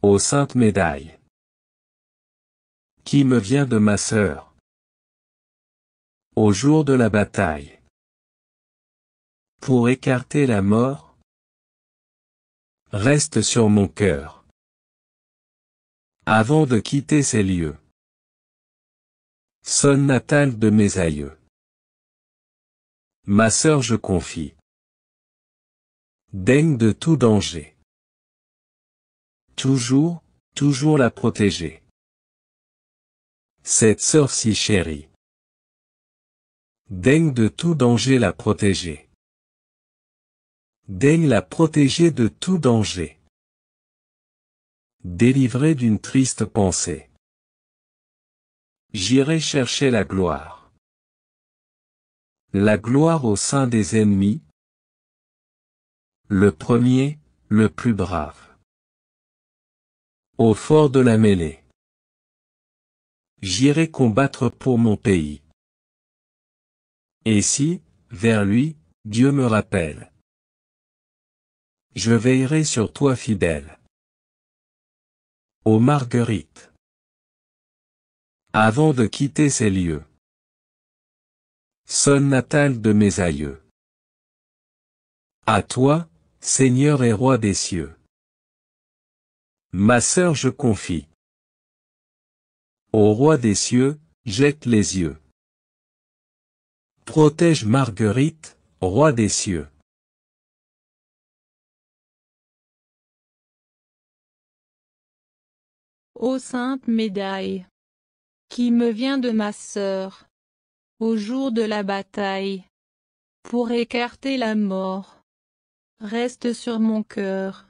Aux saintes médailles. Qui me vient de ma sœur. Au jour de la bataille. Pour écarter la mort. Reste sur mon cœur. Avant de quitter ces lieux. Sonne natale de mes aïeux. Ma sœur je confie. Daigne de tout danger. Toujours, toujours la protéger. Cette sœur si chérie. Daigne de tout danger la protéger. Daigne la protéger de tout danger. Délivrée d'une triste pensée. J'irai chercher la gloire. La gloire au sein des ennemis. Le premier, le plus brave. Au fort de la mêlée. J'irai combattre pour mon pays. Et si, vers lui, Dieu me rappelle. Je veillerai sur toi fidèle. Ô Marguerite. Avant de quitter ces lieux. Sonne natale de mes aïeux. À toi, Seigneur et Roi des cieux. Ma sœur je confie. Au roi des cieux, jette les yeux. Protège Marguerite, roi des cieux. Ô sainte médaille, qui me vient de ma sœur, au jour de la bataille, pour écarter la mort, reste sur mon cœur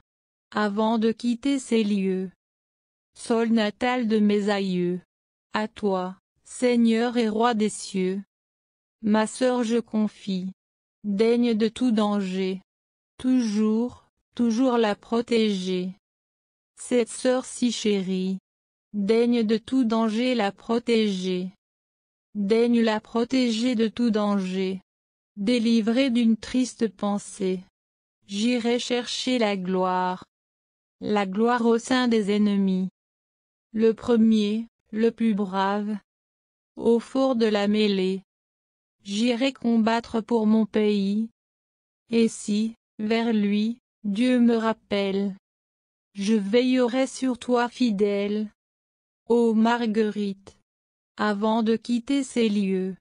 avant de quitter ces lieux. Sol natal de mes aïeux. À toi, Seigneur et Roi des cieux. Ma sœur je confie. Daigne de tout danger. Toujours, toujours la protéger. Cette sœur si chérie. Daigne de tout danger la protéger. Daigne la protéger de tout danger. Délivrée d'une triste pensée. J'irai chercher la gloire. La gloire au sein des ennemis. Le premier, le plus brave. Au four de la mêlée. J'irai combattre pour mon pays. Et si, vers lui, Dieu me rappelle. Je veillerai sur toi fidèle. Ô Marguerite! Avant de quitter ces lieux.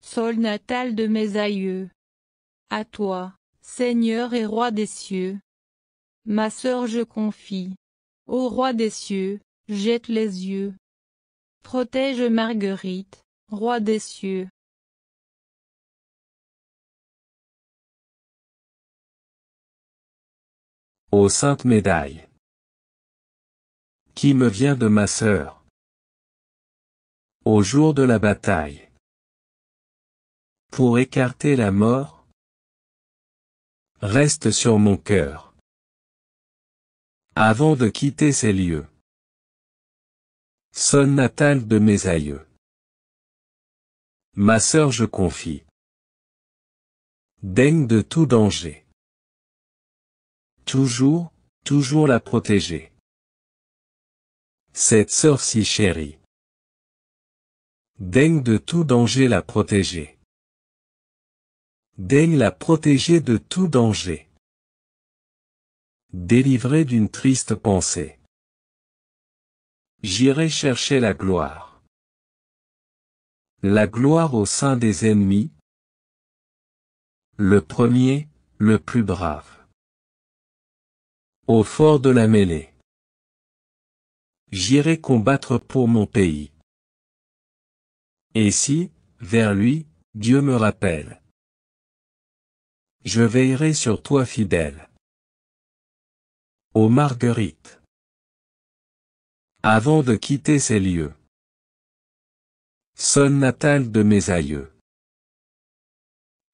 Sol natal de mes aïeux. À toi, Seigneur et Roi des cieux. Ma sœur je confie. Ô roi des cieux, jette les yeux. Protège Marguerite, roi des cieux. Ô sainte médaille. Qui me vient de ma sœur. Au jour de la bataille. Pour écarter la mort. Reste sur mon cœur avant de quitter ces lieux. Sonne natale de mes aïeux. Ma sœur je confie. Daigne de tout danger. Toujours, toujours la protéger. Cette sœur si chérie. Daigne de tout danger la protéger. Daigne la protéger de tout danger délivré d'une triste pensée. J'irai chercher la gloire. La gloire au sein des ennemis. Le premier, le plus brave. Au fort de la mêlée. J'irai combattre pour mon pays. Et si, vers lui, Dieu me rappelle. Je veillerai sur toi fidèle aux Marguerite, Avant de quitter ces lieux. Sonne natale de mes aïeux.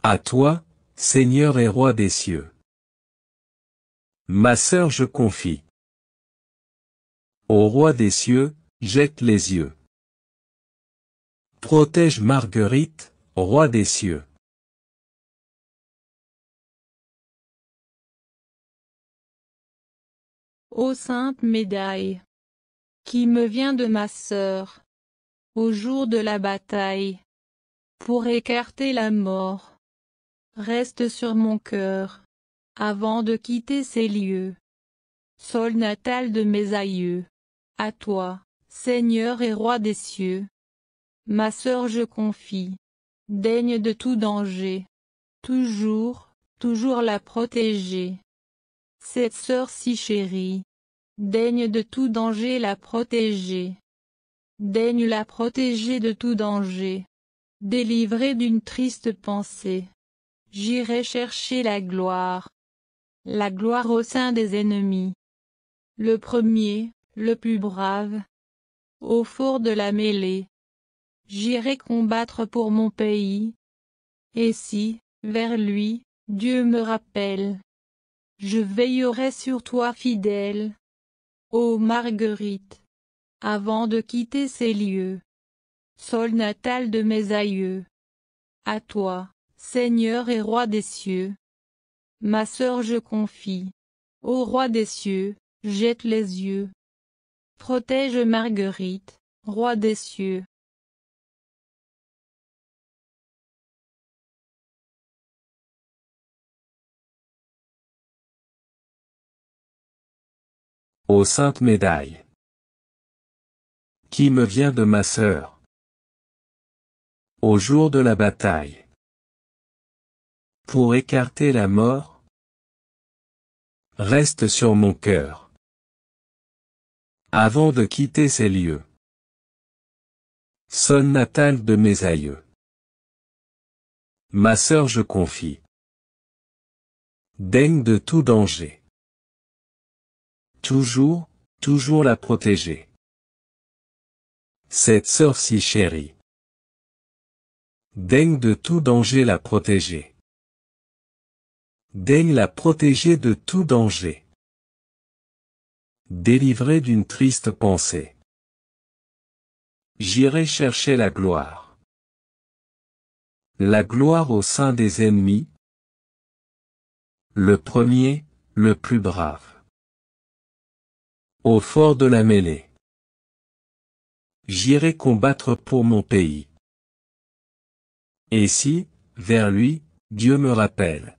À toi, Seigneur et Roi des cieux. Ma sœur je confie. Au Roi des cieux, jette les yeux. Protège Marguerite, Roi des cieux. Ô sainte médaille qui me vient de ma sœur, au jour de la bataille, pour écarter la mort, reste sur mon cœur, avant de quitter ces lieux. Sol natal de mes aïeux, à toi, Seigneur et Roi des cieux, ma sœur je confie, daigne de tout danger, toujours, toujours la protéger. Cette sœur si chérie, daigne de tout danger la protéger. Daigne la protéger de tout danger. Délivrée d'une triste pensée. J'irai chercher la gloire. La gloire au sein des ennemis. Le premier, le plus brave. Au four de la mêlée. J'irai combattre pour mon pays. Et si, vers lui, Dieu me rappelle, je veillerai sur toi fidèle. Ô Marguerite! Avant de quitter ces lieux, sol natal de mes aïeux, à toi, Seigneur et Roi des cieux, ma sœur je confie, ô Roi des cieux, jette les yeux, protège Marguerite, Roi des cieux. Aux saintes médailles. Qui me vient de ma sœur. Au jour de la bataille. Pour écarter la mort. Reste sur mon cœur. Avant de quitter ces lieux. Sonne natale de mes aïeux. Ma sœur je confie. Daigne de tout danger. Toujours, toujours la protéger. Cette sœur si chérie. Daigne de tout danger la protéger. Daigne la protéger de tout danger. Délivrée d'une triste pensée. J'irai chercher la gloire. La gloire au sein des ennemis. Le premier, le plus brave. Au fort de la mêlée. J'irai combattre pour mon pays. Et si, vers lui, Dieu me rappelle.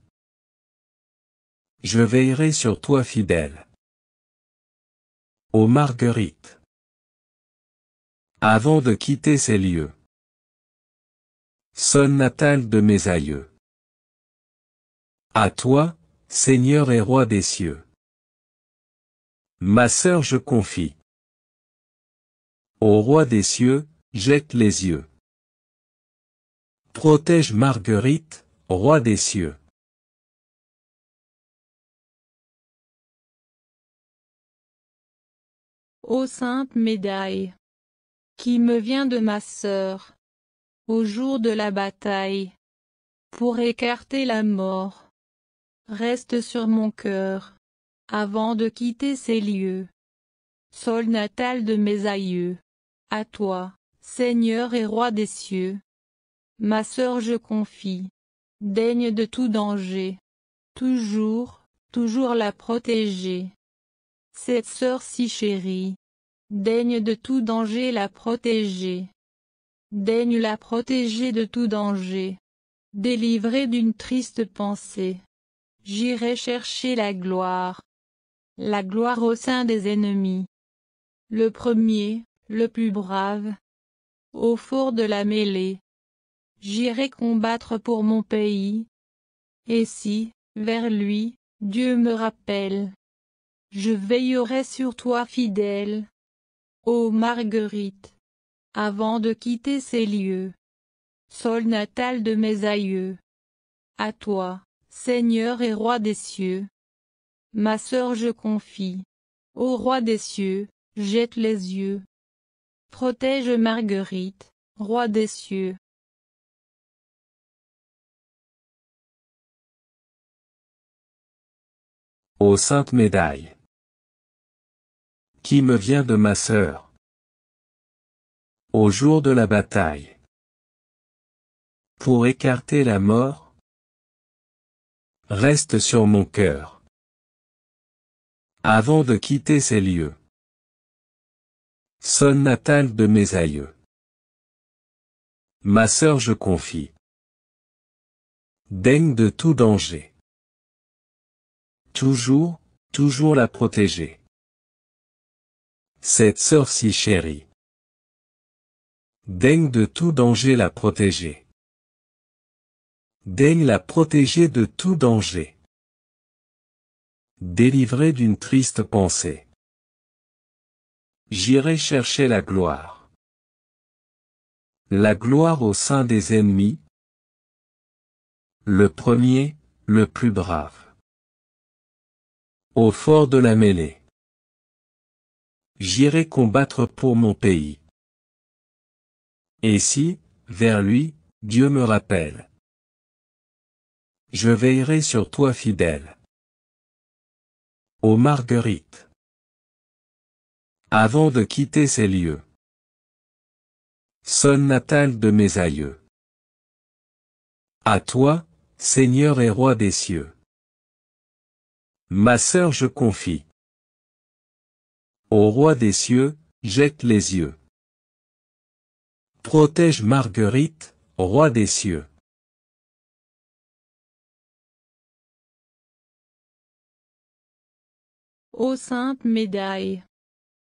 Je veillerai sur toi fidèle. Ô Marguerite. Avant de quitter ces lieux. Sonne natale de mes aïeux. À toi, Seigneur et Roi des cieux. Ma sœur je confie. Au roi des cieux, jette les yeux. Protège Marguerite, roi des cieux. Ô sainte médaille, qui me vient de ma sœur, au jour de la bataille, pour écarter la mort, reste sur mon cœur avant de quitter ces lieux. Sol natal de mes aïeux. À toi, Seigneur et Roi des cieux. Ma sœur je confie. Daigne de tout danger. Toujours, toujours la protéger. Cette sœur si chérie. Daigne de tout danger la protéger. Daigne la protéger de tout danger. Délivrée d'une triste pensée. J'irai chercher la gloire. La gloire au sein des ennemis. Le premier, le plus brave. Au four de la mêlée. J'irai combattre pour mon pays. Et si, vers lui, Dieu me rappelle. Je veillerai sur toi fidèle. Ô Marguerite! Avant de quitter ces lieux. Sol natal de mes aïeux. À toi, Seigneur et Roi des cieux. Ma sœur je confie. Ô roi des cieux, jette les yeux. Protège Marguerite, roi des cieux. Ô sainte médaille. Qui me vient de ma sœur. Au jour de la bataille. Pour écarter la mort. Reste sur mon cœur avant de quitter ces lieux. Sonne natale de mes aïeux. Ma sœur je confie. Daigne de tout danger. Toujours, toujours la protéger. Cette sœur si chérie. Daigne de tout danger la protéger. Daigne la protéger de tout danger délivré d'une triste pensée. J'irai chercher la gloire. La gloire au sein des ennemis. Le premier, le plus brave. Au fort de la mêlée. J'irai combattre pour mon pays. Et si, vers lui, Dieu me rappelle. Je veillerai sur toi fidèle aux Marguerite, Avant de quitter ces lieux. Sonne natale de mes aïeux. À toi, Seigneur et Roi des cieux. Ma sœur je confie. Au Roi des cieux, jette les yeux. Protège Marguerite, Roi des cieux. Ô sainte médaille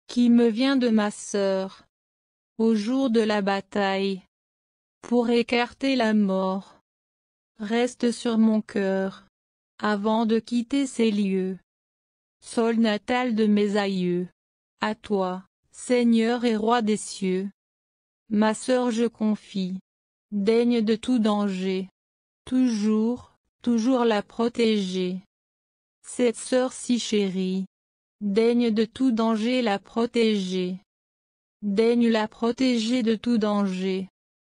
qui me vient de ma sœur, au jour de la bataille, pour écarter la mort, reste sur mon cœur, avant de quitter ces lieux. Sol natal de mes aïeux, à toi, Seigneur et Roi des cieux, ma sœur je confie, daigne de tout danger, toujours, toujours la protéger. Cette sœur si chérie, daigne de tout danger la protéger. Daigne la protéger de tout danger.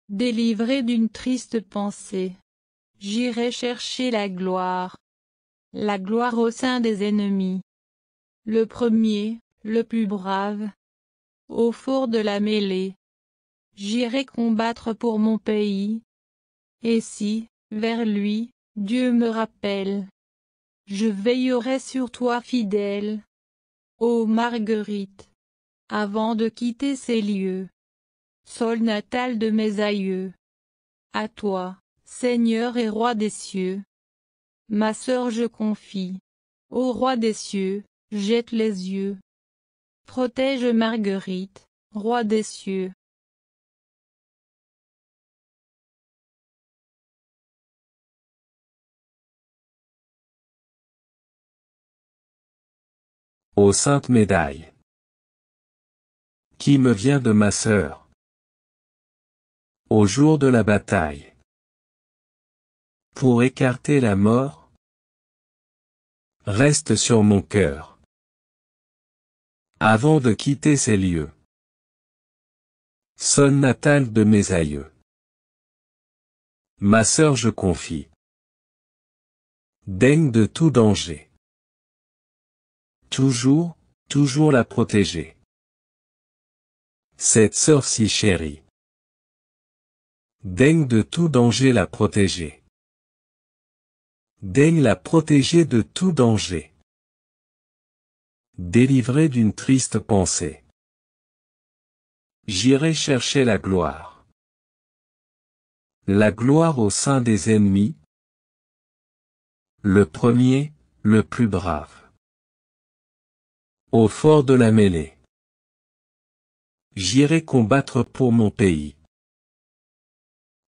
Délivrée d'une triste pensée. J'irai chercher la gloire. La gloire au sein des ennemis. Le premier, le plus brave. Au four de la mêlée. J'irai combattre pour mon pays. Et si, vers lui, Dieu me rappelle je veillerai sur toi fidèle. Ô Marguerite, avant de quitter ces lieux, sol natal de mes aïeux, à toi, Seigneur et Roi des cieux, ma sœur je confie, ô Roi des cieux, jette les yeux, protège Marguerite, Roi des cieux. Aux saintes médailles. Qui me vient de ma sœur. Au jour de la bataille. Pour écarter la mort. Reste sur mon cœur. Avant de quitter ces lieux. Sonne natale de mes aïeux. Ma sœur je confie. Daigne de tout danger. Toujours, toujours la protéger. Cette sœur si chérie. Daigne de tout danger la protéger. Daigne la protéger de tout danger. Délivrée d'une triste pensée. J'irai chercher la gloire. La gloire au sein des ennemis. Le premier, le plus brave. Au fort de la mêlée. J'irai combattre pour mon pays.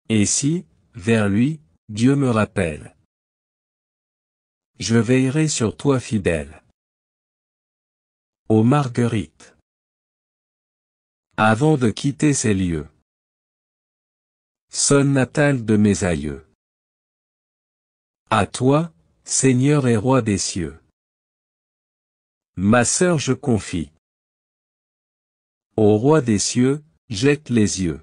Et si, vers lui, Dieu me rappelle. Je veillerai sur toi fidèle. Ô Marguerite. Avant de quitter ces lieux. Sonne natale de mes aïeux. À toi, Seigneur et Roi des cieux. Ma sœur je confie. Au roi des cieux, jette les yeux.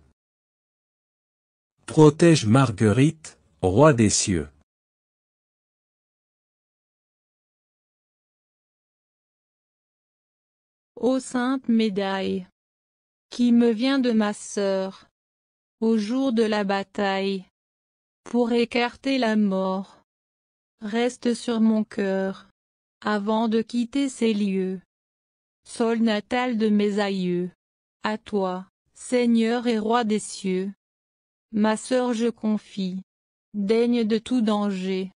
Protège Marguerite, roi des cieux. Ô sainte médaille, qui me vient de ma sœur, au jour de la bataille, pour écarter la mort, reste sur mon cœur avant de quitter ces lieux. Sol natal de mes aïeux. À toi, Seigneur et Roi des cieux. Ma sœur je confie. Daigne de tout danger.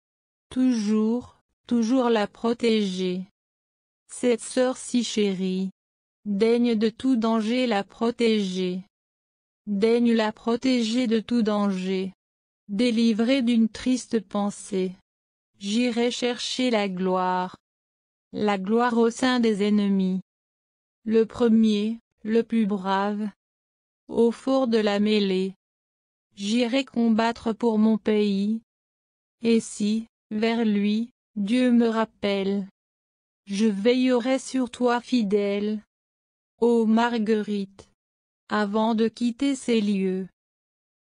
Toujours, toujours la protéger. Cette sœur si chérie. Daigne de tout danger la protéger. Daigne la protéger de tout danger. Délivrée d'une triste pensée. J'irai chercher la gloire. La gloire au sein des ennemis. Le premier, le plus brave. Au four de la mêlée. J'irai combattre pour mon pays. Et si, vers lui, Dieu me rappelle. Je veillerai sur toi fidèle. Ô Marguerite! Avant de quitter ces lieux.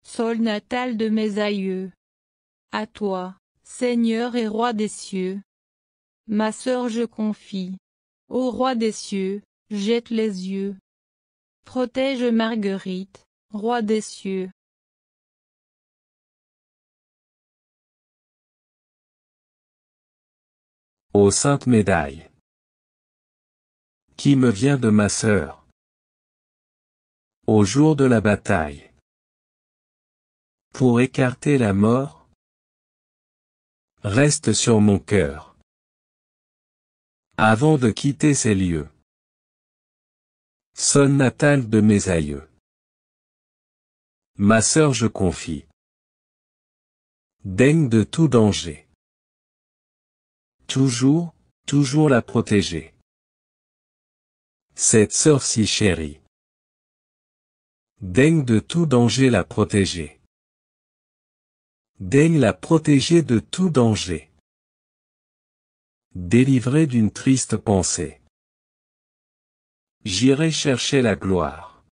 Sol natal de mes aïeux. À toi, Seigneur et Roi des cieux. Ma sœur je confie. Ô roi des cieux, jette les yeux. Protège Marguerite, roi des cieux. Ô sainte médaille. Qui me vient de ma sœur. Au jour de la bataille. Pour écarter la mort. Reste sur mon cœur avant de quitter ces lieux. Sonne natale de mes aïeux. Ma sœur je confie. Daigne de tout danger. Toujours, toujours la protéger. Cette sœur si chérie. Daigne de tout danger la protéger. Daigne la protéger de tout danger délivré d'une triste pensée. J'irai chercher la gloire.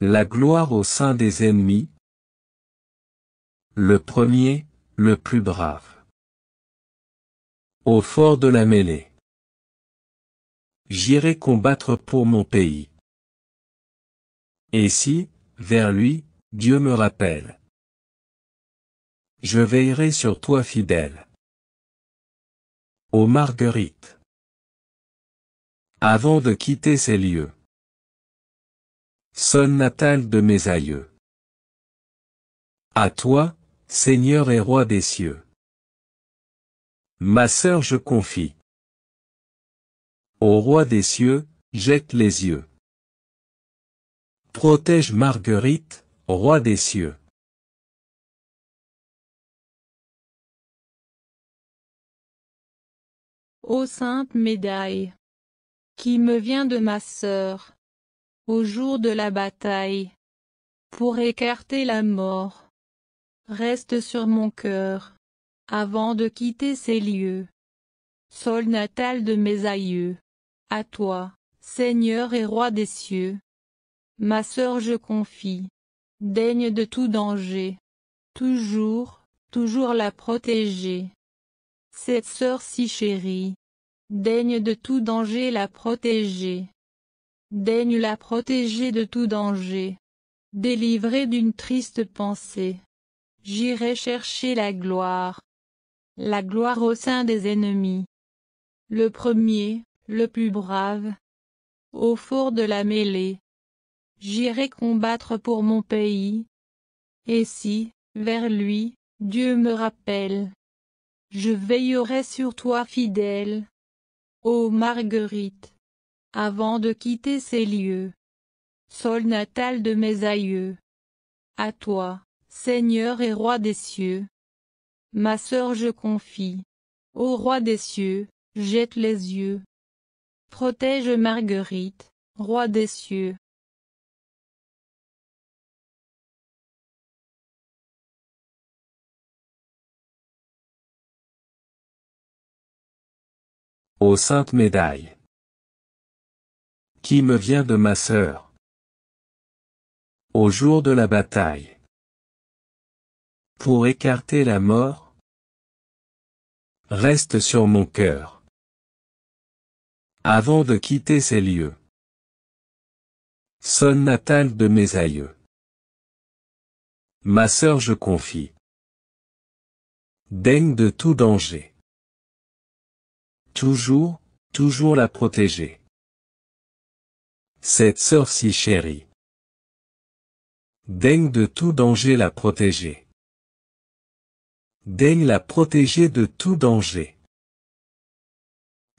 La gloire au sein des ennemis. Le premier, le plus brave. Au fort de la mêlée. J'irai combattre pour mon pays. Et si, vers lui, Dieu me rappelle. Je veillerai sur toi fidèle. Ô Marguerite, Avant de quitter ces lieux. Sonne natale de mes aïeux. À toi, Seigneur et Roi des cieux. Ma sœur je confie. Au Roi des cieux, jette les yeux. Protège Marguerite, Roi des cieux. Ô sainte médaille qui me vient de ma sœur, au jour de la bataille, pour écarter la mort, reste sur mon cœur, avant de quitter ces lieux. Sol natal de mes aïeux, à toi, Seigneur et Roi des cieux, ma sœur je confie, daigne de tout danger, toujours, toujours la protéger. Cette sœur si chérie, daigne de tout danger la protéger. Daigne la protéger de tout danger. Délivrée d'une triste pensée. J'irai chercher la gloire. La gloire au sein des ennemis. Le premier, le plus brave. Au four de la mêlée. J'irai combattre pour mon pays. Et si, vers lui, Dieu me rappelle je veillerai sur toi fidèle. Ô Marguerite, avant de quitter ces lieux, sol natal de mes aïeux, à toi, Seigneur et Roi des cieux, ma sœur je confie, ô Roi des cieux, jette les yeux, protège Marguerite, Roi des cieux. Aux saintes médailles. Qui me vient de ma sœur. Au jour de la bataille. Pour écarter la mort. Reste sur mon cœur. Avant de quitter ces lieux. Sonne natale de mes aïeux. Ma sœur je confie. Daigne de tout danger. Toujours, toujours la protéger. Cette sœur si chérie. Daigne de tout danger la protéger. Daigne la protéger de tout danger.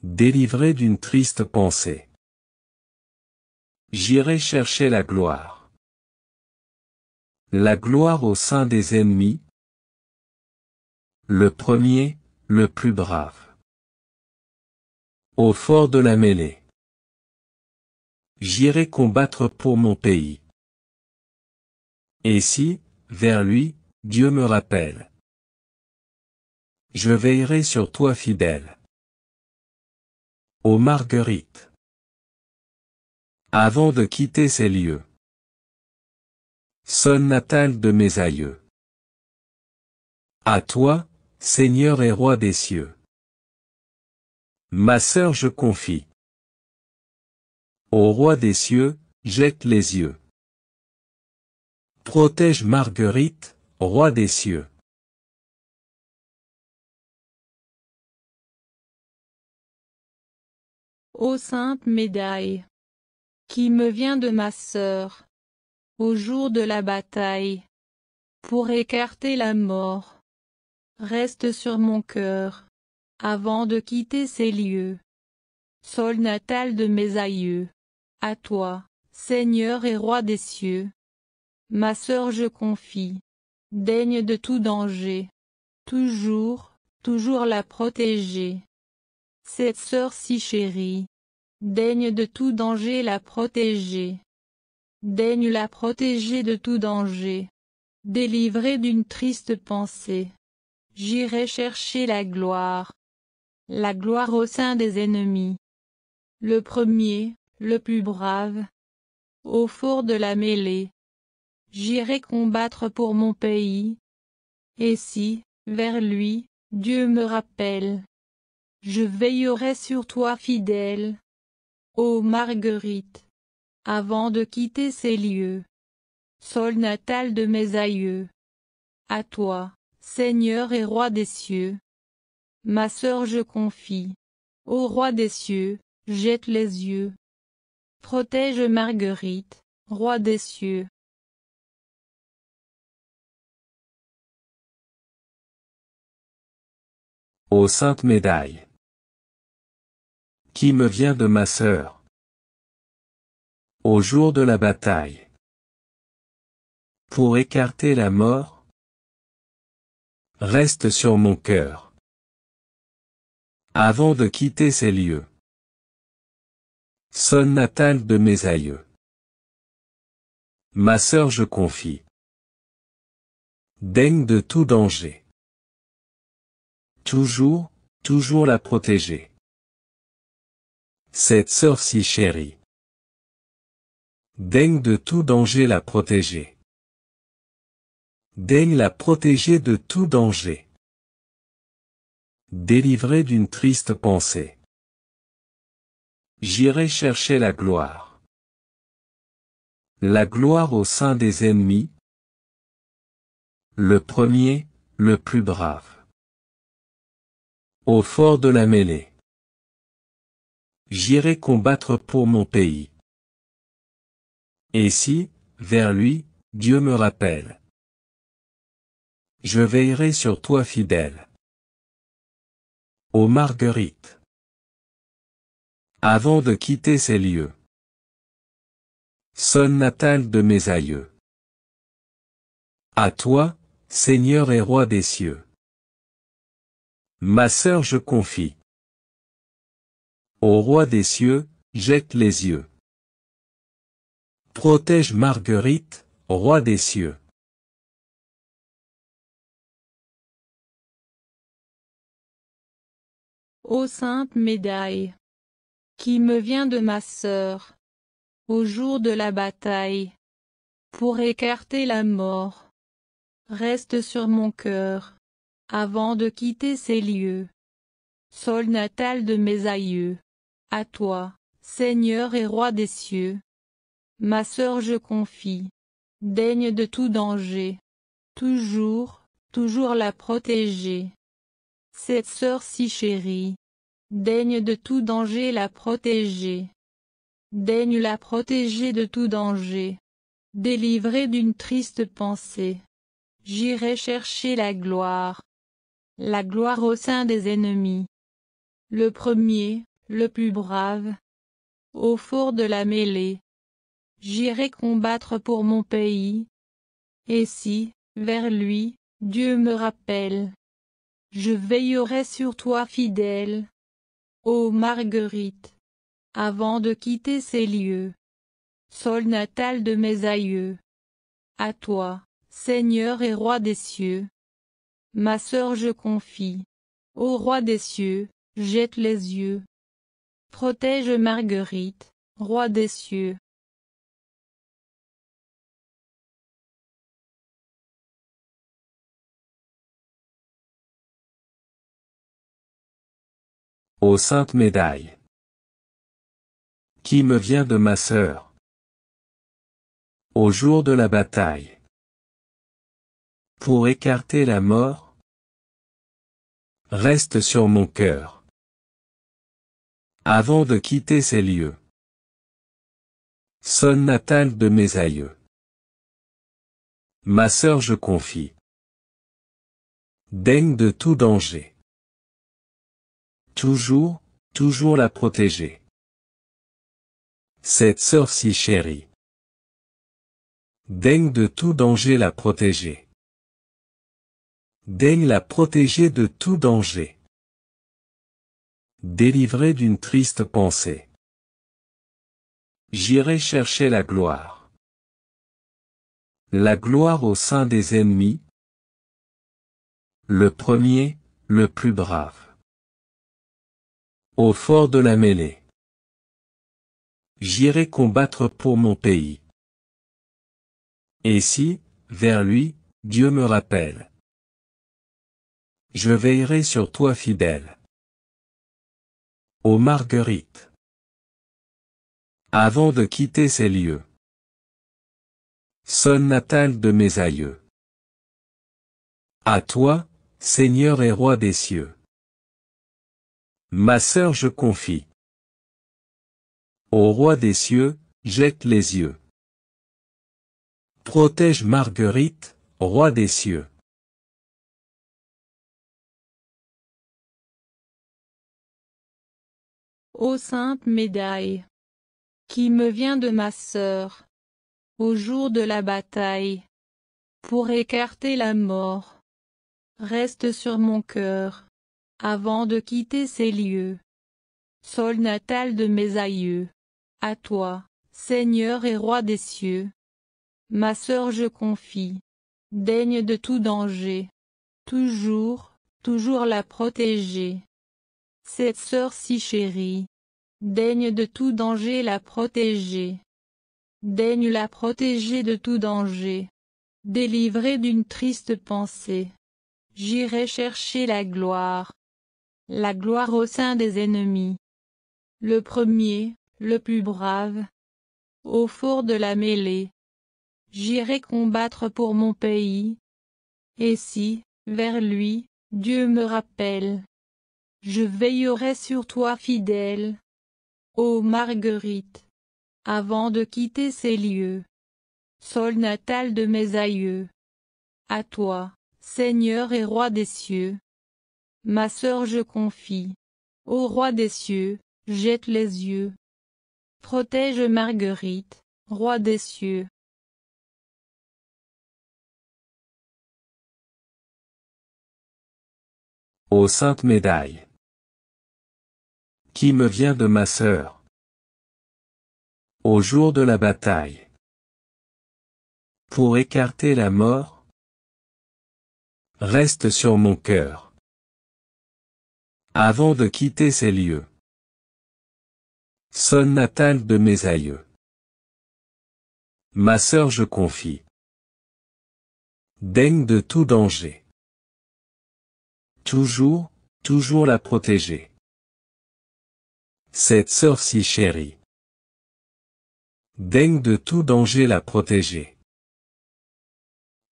Délivrée d'une triste pensée. J'irai chercher la gloire. La gloire au sein des ennemis. Le premier, le plus brave. Au fort de la mêlée. J'irai combattre pour mon pays. Et si, vers lui, Dieu me rappelle. Je veillerai sur toi fidèle. Ô Marguerite. Avant de quitter ces lieux. Sonne natale de mes aïeux. À toi, Seigneur et Roi des cieux. Ma sœur je confie. Au roi des cieux, jette les yeux. Protège Marguerite, roi des cieux. Ô sainte médaille, qui me vient de ma sœur, au jour de la bataille, pour écarter la mort, reste sur mon cœur avant de quitter ces lieux. Sol natal de mes aïeux. À toi, Seigneur et Roi des cieux. Ma sœur je confie. Daigne de tout danger. Toujours, toujours la protéger. Cette sœur si chérie. Daigne de tout danger la protéger. Daigne la protéger de tout danger. Délivrée d'une triste pensée. J'irai chercher la gloire. La gloire au sein des ennemis. Le premier, le plus brave. Au four de la mêlée. J'irai combattre pour mon pays. Et si, vers lui, Dieu me rappelle. Je veillerai sur toi fidèle. Ô Marguerite! Avant de quitter ces lieux. Sol natal de mes aïeux. À toi, Seigneur et Roi des cieux. Ma sœur je confie. Ô roi des cieux, jette les yeux. Protège Marguerite, roi des cieux. Ô sainte médaille. Qui me vient de ma sœur. Au jour de la bataille. Pour écarter la mort. Reste sur mon cœur avant de quitter ces lieux. Sonne natale de mes aïeux. Ma sœur je confie. Daigne de tout danger. Toujours, toujours la protéger. Cette sœur si chérie. Daigne de tout danger la protéger. Daigne la protéger de tout danger délivré d'une triste pensée. J'irai chercher la gloire. La gloire au sein des ennemis. Le premier, le plus brave. Au fort de la mêlée. J'irai combattre pour mon pays. Et si, vers lui, Dieu me rappelle. Je veillerai sur toi fidèle. Ô Marguerite, Avant de quitter ces lieux. Sonne natale de mes aïeux. À toi, Seigneur et Roi des cieux. Ma sœur je confie. Au Roi des cieux, jette les yeux. Protège Marguerite, Roi des cieux. Ô sainte médaille qui me vient de ma sœur, au jour de la bataille, pour écarter la mort, reste sur mon cœur, avant de quitter ces lieux. Sol natal de mes aïeux, à toi, Seigneur et Roi des cieux, ma sœur je confie, daigne de tout danger, toujours, toujours la protéger. Cette sœur si chérie, daigne de tout danger la protéger. Daigne la protéger de tout danger. Délivrée d'une triste pensée. J'irai chercher la gloire. La gloire au sein des ennemis. Le premier, le plus brave. Au four de la mêlée. J'irai combattre pour mon pays. Et si, vers lui, Dieu me rappelle, je veillerai sur toi fidèle. Ô Marguerite, avant de quitter ces lieux, sol natal de mes aïeux, à toi, Seigneur et Roi des cieux, ma sœur je confie, ô Roi des cieux, jette les yeux, protège Marguerite, Roi des cieux. Aux saintes médailles. Qui me vient de ma sœur. Au jour de la bataille. Pour écarter la mort. Reste sur mon cœur. Avant de quitter ces lieux. Sonne natale de mes aïeux. Ma sœur je confie. Daigne de tout danger. Toujours, toujours la protéger. Cette sœur si chérie. Daigne de tout danger la protéger. Daigne la protéger de tout danger. Délivrée d'une triste pensée. J'irai chercher la gloire. La gloire au sein des ennemis. Le premier, le plus brave. Au fort de la mêlée. J'irai combattre pour mon pays. Et si, vers lui, Dieu me rappelle. Je veillerai sur toi fidèle. Ô Marguerite. Avant de quitter ces lieux. Sonne natale de mes aïeux. À toi, Seigneur et Roi des cieux. Ma sœur je confie. Au roi des cieux, jette les yeux. Protège Marguerite, roi des cieux. Ô sainte médaille, qui me vient de ma sœur, au jour de la bataille, pour écarter la mort, reste sur mon cœur avant de quitter ces lieux. Sol natal de mes aïeux. À toi, Seigneur et Roi des cieux. Ma sœur je confie. Daigne de tout danger. Toujours, toujours la protéger. Cette sœur si chérie. Daigne de tout danger la protéger. Daigne la protéger de tout danger. Délivrée d'une triste pensée. J'irai chercher la gloire. La gloire au sein des ennemis. Le premier, le plus brave. Au four de la mêlée. J'irai combattre pour mon pays. Et si, vers lui, Dieu me rappelle. Je veillerai sur toi fidèle. Ô Marguerite! Avant de quitter ces lieux. Sol natal de mes aïeux. À toi, Seigneur et Roi des cieux. Ma sœur je confie. Ô roi des cieux, jette les yeux. Protège Marguerite, roi des cieux. Ô sainte médaille. Qui me vient de ma sœur. Au jour de la bataille. Pour écarter la mort. Reste sur mon cœur avant de quitter ces lieux. Sonne natale de mes aïeux. Ma sœur je confie. Daigne de tout danger. Toujours, toujours la protéger. Cette sœur si chérie. Daigne de tout danger la protéger.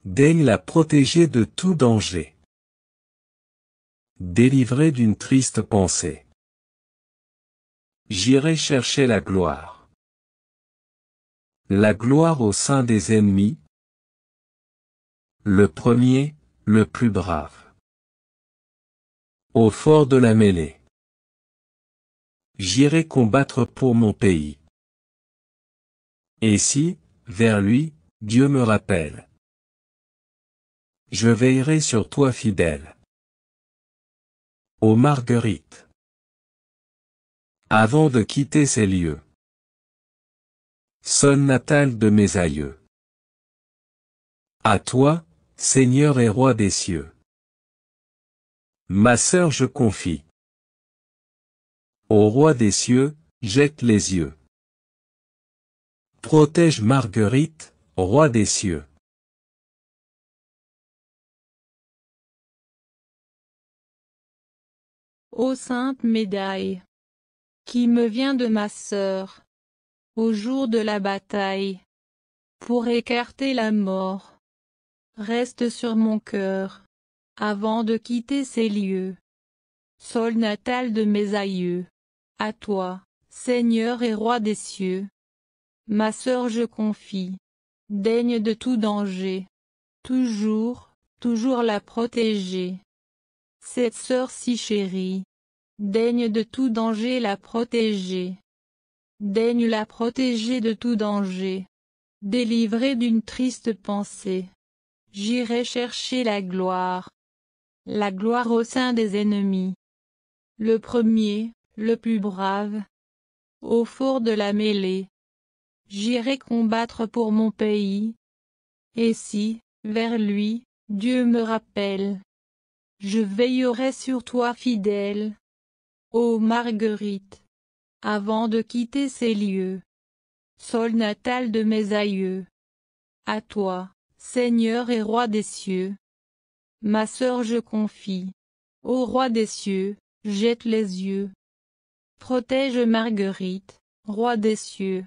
Daigne la protéger de tout danger délivré d'une triste pensée. J'irai chercher la gloire. La gloire au sein des ennemis. Le premier, le plus brave. Au fort de la mêlée. J'irai combattre pour mon pays. Et si, vers lui, Dieu me rappelle. Je veillerai sur toi fidèle aux Marguerite, Avant de quitter ces lieux. Sonne natale de mes aïeux. À toi, Seigneur et Roi des cieux. Ma sœur je confie. Au Roi des cieux, jette les yeux. Protège Marguerite, Roi des cieux. Ô sainte médaille qui me vient de ma sœur, au jour de la bataille, pour écarter la mort, reste sur mon cœur, avant de quitter ces lieux. Sol natal de mes aïeux, à toi, Seigneur et Roi des cieux, ma sœur je confie, daigne de tout danger, toujours, toujours la protéger. Cette sœur si chérie, daigne de tout danger la protéger. Daigne la protéger de tout danger. Délivrée d'une triste pensée. J'irai chercher la gloire. La gloire au sein des ennemis. Le premier, le plus brave. Au four de la mêlée. J'irai combattre pour mon pays. Et si, vers lui, Dieu me rappelle je veillerai sur toi fidèle. Ô Marguerite! Avant de quitter ces lieux, sol natal de mes aïeux, à toi, Seigneur et Roi des cieux, ma sœur je confie, ô Roi des cieux, jette les yeux, protège Marguerite, Roi des cieux.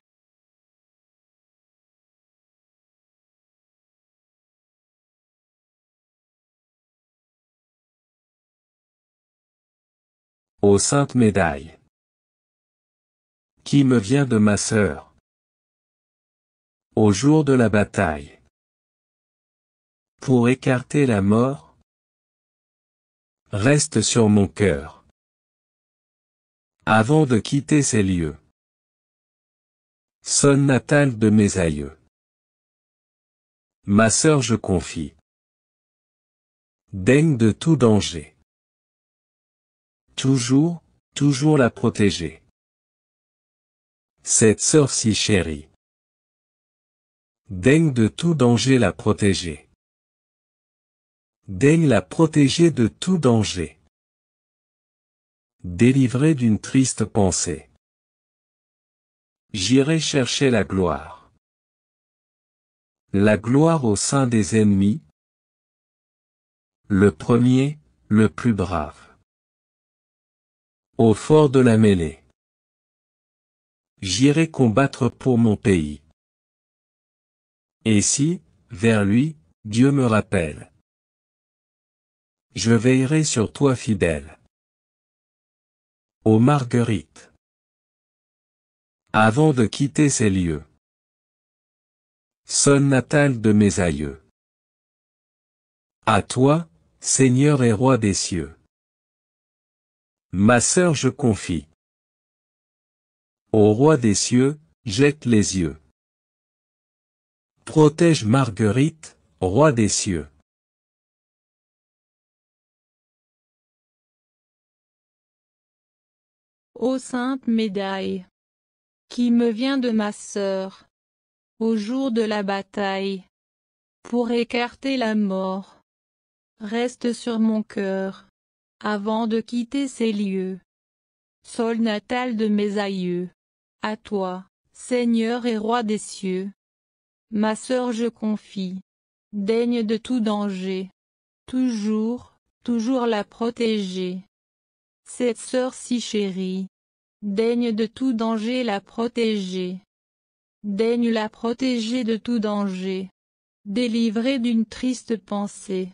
Aux saintes médailles. Qui me vient de ma sœur. Au jour de la bataille. Pour écarter la mort. Reste sur mon cœur. Avant de quitter ces lieux. Sonne natale de mes aïeux. Ma sœur je confie. Daigne de tout danger. Toujours, toujours la protéger. Cette sœur si chérie. Daigne de tout danger la protéger. Daigne la protéger de tout danger. Délivrée d'une triste pensée. J'irai chercher la gloire. La gloire au sein des ennemis. Le premier, le plus brave. Au fort de la mêlée. J'irai combattre pour mon pays. Et si, vers lui, Dieu me rappelle. Je veillerai sur toi fidèle. Ô Marguerite. Avant de quitter ces lieux. Sonne natale de mes aïeux. À toi, Seigneur et Roi des cieux. Ma sœur je confie. Au roi des cieux, jette les yeux. Protège Marguerite, roi des cieux. Ô sainte médaille, qui me vient de ma sœur, au jour de la bataille, pour écarter la mort, reste sur mon cœur avant de quitter ces lieux. Sol natal de mes aïeux. À toi, Seigneur et Roi des cieux. Ma sœur je confie. Daigne de tout danger. Toujours, toujours la protéger. Cette sœur si chérie. Daigne de tout danger la protéger. Daigne la protéger de tout danger. Délivrée d'une triste pensée.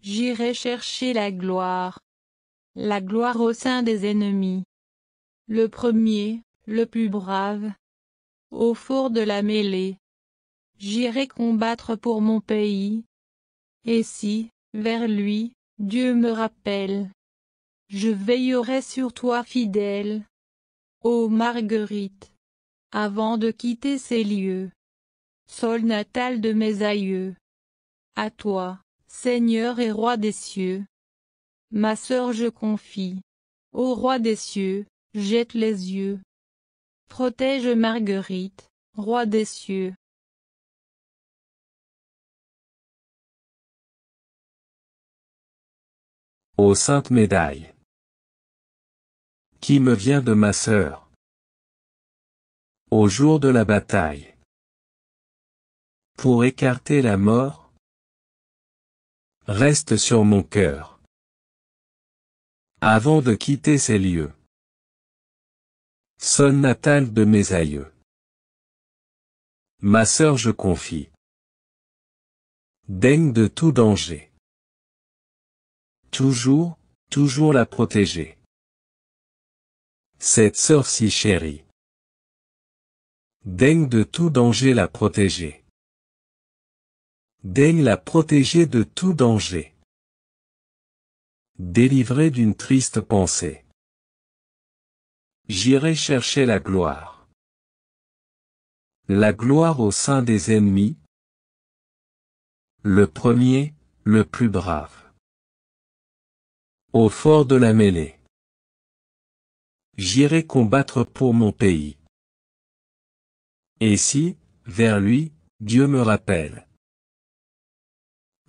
J'irai chercher la gloire. La gloire au sein des ennemis. Le premier, le plus brave. Au four de la mêlée. J'irai combattre pour mon pays. Et si, vers lui, Dieu me rappelle. Je veillerai sur toi fidèle. Ô Marguerite! Avant de quitter ces lieux. Sol natal de mes aïeux. À toi, Seigneur et Roi des cieux. Ma sœur je confie. Ô roi des cieux, jette les yeux. Protège Marguerite, roi des cieux. Ô sainte médaille. Qui me vient de ma sœur. Au jour de la bataille. Pour écarter la mort. Reste sur mon cœur avant de quitter ces lieux. Sonne natale de mes aïeux. Ma sœur je confie. Daigne de tout danger. Toujours, toujours la protéger. Cette sœur si chérie. Daigne de tout danger la protéger. Daigne la protéger de tout danger délivré d'une triste pensée. J'irai chercher la gloire. La gloire au sein des ennemis. Le premier, le plus brave. Au fort de la mêlée. J'irai combattre pour mon pays. Et si, vers lui, Dieu me rappelle.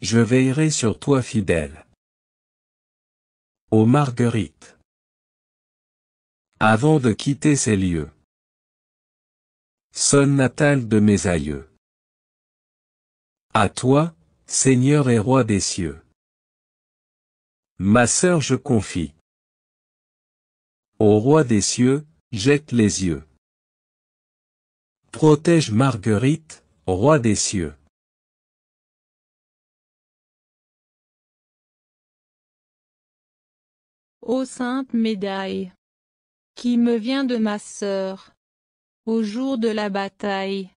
Je veillerai sur toi fidèle aux Marguerite, Avant de quitter ces lieux. Sonne natale de mes aïeux. À toi, Seigneur et Roi des cieux. Ma sœur je confie. Au Roi des cieux, jette les yeux. Protège Marguerite, Roi des cieux. Ô sainte médaille qui me vient de ma sœur, au jour de la bataille,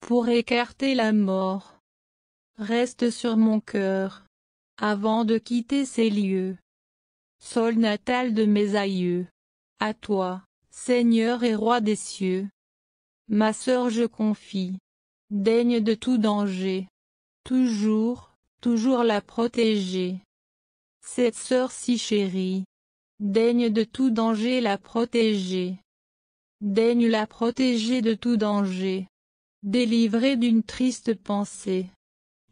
pour écarter la mort, reste sur mon cœur, avant de quitter ces lieux. Sol natal de mes aïeux, à toi, Seigneur et Roi des cieux, ma sœur je confie, daigne de tout danger, toujours, toujours la protéger. Cette sœur si chérie, daigne de tout danger la protéger. Daigne la protéger de tout danger. Délivrée d'une triste pensée.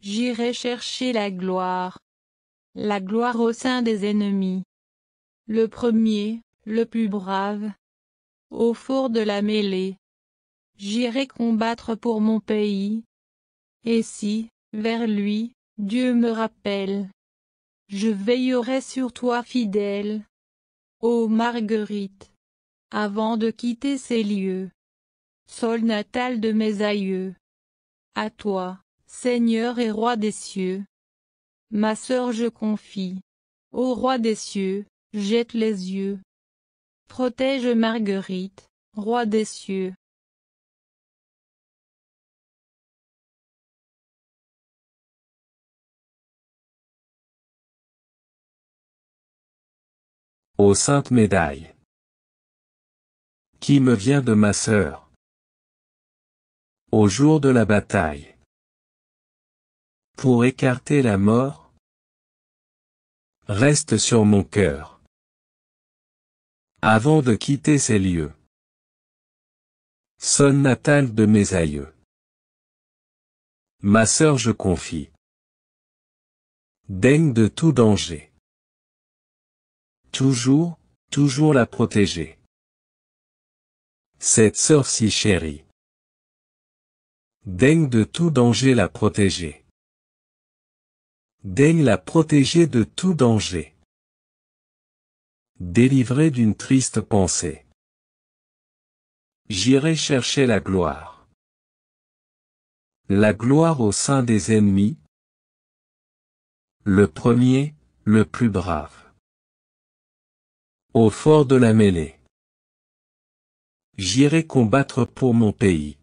J'irai chercher la gloire. La gloire au sein des ennemis. Le premier, le plus brave. Au four de la mêlée. J'irai combattre pour mon pays. Et si, vers lui, Dieu me rappelle je veillerai sur toi fidèle. Ô Marguerite, avant de quitter ces lieux, sol natal de mes aïeux, à toi, Seigneur et Roi des cieux, ma sœur je confie, ô Roi des cieux, jette les yeux, protège Marguerite, Roi des cieux. Aux sainte médaille qui me vient de ma sœur. Au jour de la bataille. Pour écarter la mort, reste sur mon cœur. Avant de quitter ces lieux. Sonne natale de mes aïeux. Ma sœur je confie. Daigne de tout danger. Toujours, toujours la protéger. Cette sœur si chérie. Daigne de tout danger la protéger. Daigne la protéger de tout danger. Délivrée d'une triste pensée. J'irai chercher la gloire. La gloire au sein des ennemis. Le premier, le plus brave. Au fort de la mêlée. J'irai combattre pour mon pays.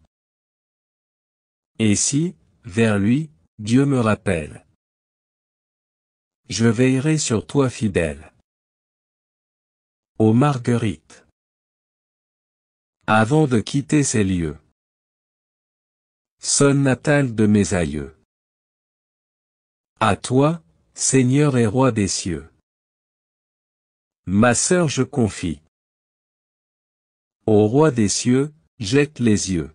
Et si, vers lui, Dieu me rappelle. Je veillerai sur toi fidèle. Ô Marguerite. Avant de quitter ces lieux. Sonne natale de mes aïeux. À toi, Seigneur et Roi des cieux. Ma sœur je confie. Au roi des cieux, jette les yeux.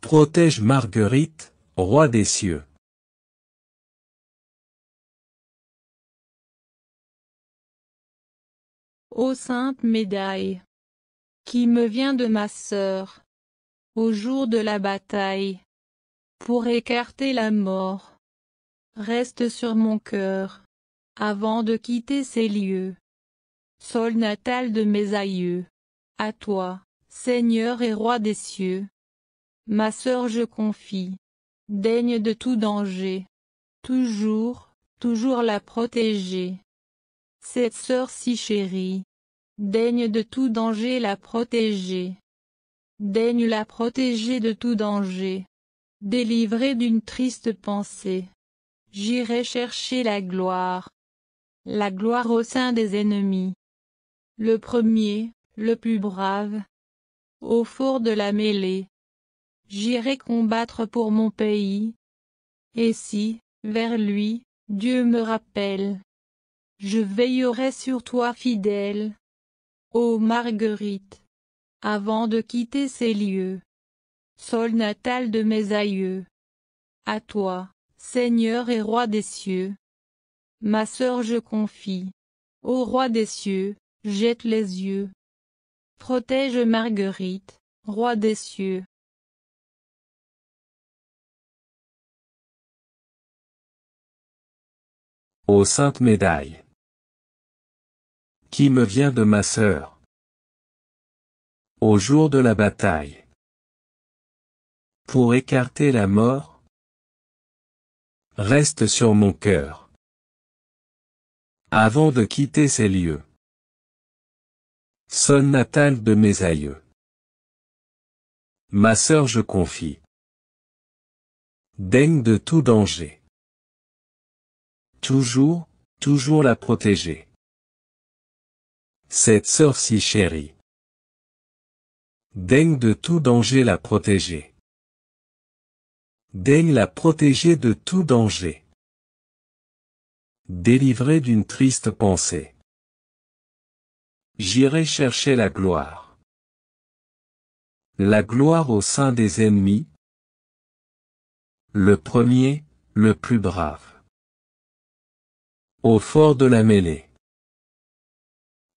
Protège Marguerite, roi des cieux. Ô sainte médaille, qui me vient de ma sœur, au jour de la bataille, pour écarter la mort, reste sur mon cœur avant de quitter ces lieux. Sol natal de mes aïeux. À toi, Seigneur et Roi des cieux. Ma sœur je confie. Daigne de tout danger. Toujours, toujours la protéger. Cette sœur si chérie. Daigne de tout danger la protéger. Daigne la protéger de tout danger. Délivrée d'une triste pensée. J'irai chercher la gloire. La gloire au sein des ennemis. Le premier, le plus brave. Au four de la mêlée. J'irai combattre pour mon pays. Et si, vers lui, Dieu me rappelle. Je veillerai sur toi fidèle. Ô Marguerite! Avant de quitter ces lieux. Sol natal de mes aïeux. À toi, Seigneur et Roi des cieux. Ma sœur je confie. Ô roi des cieux, jette les yeux. Protège Marguerite, roi des cieux. Ô sainte médaille. Qui me vient de ma sœur. Au jour de la bataille. Pour écarter la mort. Reste sur mon cœur avant de quitter ces lieux. Sonne natale de mes aïeux. Ma sœur je confie. Daigne de tout danger. Toujours, toujours la protéger. Cette sœur si chérie. Daigne de tout danger la protéger. Daigne la protéger de tout danger délivré d'une triste pensée. J'irai chercher la gloire. La gloire au sein des ennemis. Le premier, le plus brave. Au fort de la mêlée.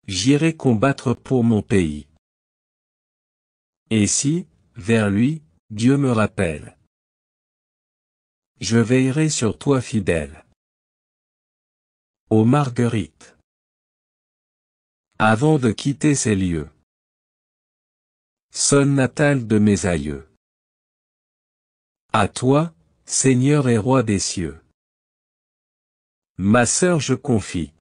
J'irai combattre pour mon pays. Et si, vers lui, Dieu me rappelle. Je veillerai sur toi fidèle aux Marguerite, Avant de quitter ces lieux. Sonne natale de mes aïeux. À toi, Seigneur et Roi des cieux. Ma sœur je confie.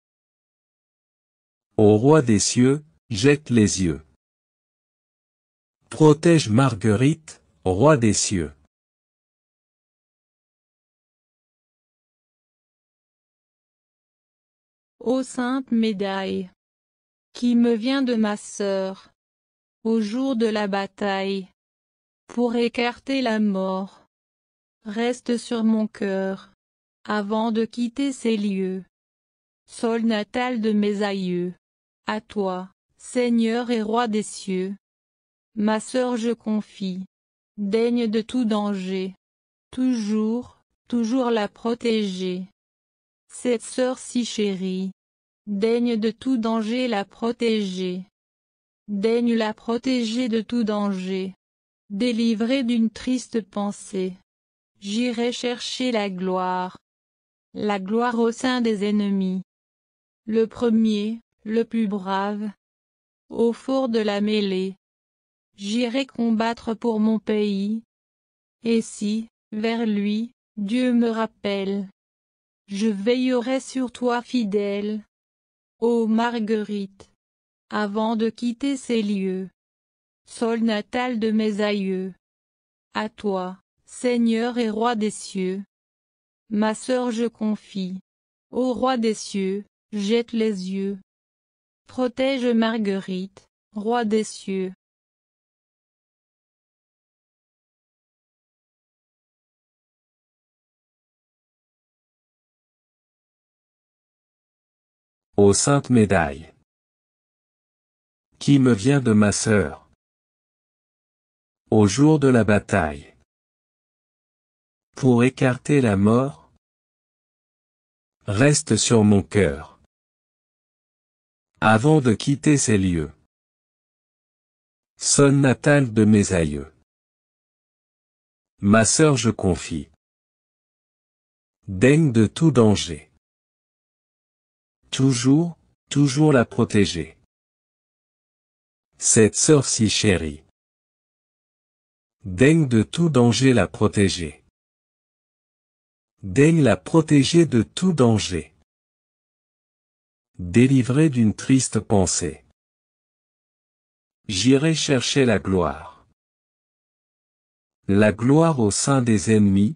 Au Roi des cieux, jette les yeux. Protège Marguerite, Roi des cieux. Ô sainte médaille qui me vient de ma sœur, au jour de la bataille, pour écarter la mort, reste sur mon cœur, avant de quitter ces lieux. Sol natal de mes aïeux, à toi, Seigneur et Roi des cieux, ma sœur je confie, daigne de tout danger, toujours, toujours la protéger. Cette sœur si chérie, daigne de tout danger la protéger. Daigne la protéger de tout danger. Délivrée d'une triste pensée. J'irai chercher la gloire. La gloire au sein des ennemis. Le premier, le plus brave. Au four de la mêlée. J'irai combattre pour mon pays. Et si, vers lui, Dieu me rappelle je veillerai sur toi fidèle. Ô Marguerite, avant de quitter ces lieux, sol natal de mes aïeux, à toi, Seigneur et Roi des cieux, ma sœur je confie, ô Roi des cieux, jette les yeux, protège Marguerite, Roi des cieux. Aux saintes médailles. Qui me vient de ma sœur. Au jour de la bataille. Pour écarter la mort. Reste sur mon cœur. Avant de quitter ces lieux. Sonne natale de mes aïeux. Ma sœur je confie. Daigne de tout danger. Toujours, toujours la protéger. Cette sœur si chérie. Daigne de tout danger la protéger. Daigne la protéger de tout danger. Délivrée d'une triste pensée. J'irai chercher la gloire. La gloire au sein des ennemis.